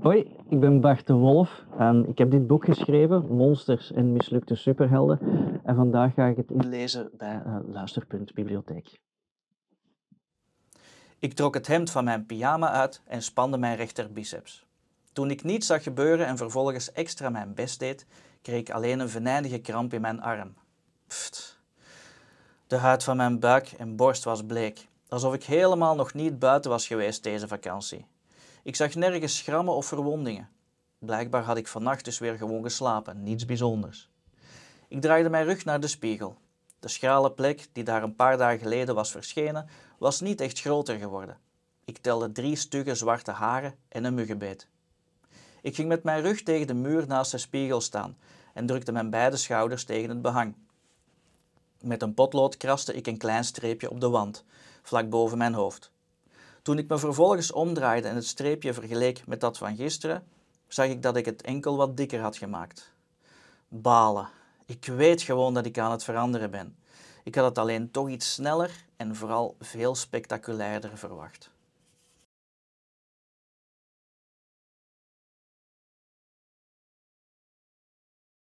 Hoi, ik ben Bart de Wolf en ik heb dit boek geschreven, Monsters en mislukte superhelden. En vandaag ga ik het inlezen bij uh, eh, Luisterpunt Bibliotheek. Ik trok het hemd van mijn pyjama uit en spande mijn rechterbiceps. Toen ik niets zag gebeuren en vervolgens extra mijn best deed, kreeg ik alleen een venijnige kramp in mijn arm. Pfft. De huid van mijn buik en borst was bleek, alsof ik helemaal nog niet buiten was geweest deze vakantie. Ik zag nergens schrammen of verwondingen. Blijkbaar had ik vannacht dus weer gewoon geslapen, niets bijzonders. Ik draaide mijn rug naar de spiegel. De schrale plek die daar een paar dagen geleden was verschenen, was niet echt groter geworden. Ik telde drie stugge zwarte haren en een muggenbeet. Ik ging met mijn rug tegen de muur naast de spiegel staan en drukte mijn beide schouders tegen het behang. Met een potlood kraste ik een klein streepje op de wand, vlak boven mijn hoofd. Toen ik me vervolgens omdraaide en het streepje vergeleek met dat van gisteren, zag ik dat ik het enkel wat dikker had gemaakt. Balen. Ik weet gewoon dat ik aan het veranderen ben. Ik had het alleen toch iets sneller en vooral veel spectaculairder verwacht.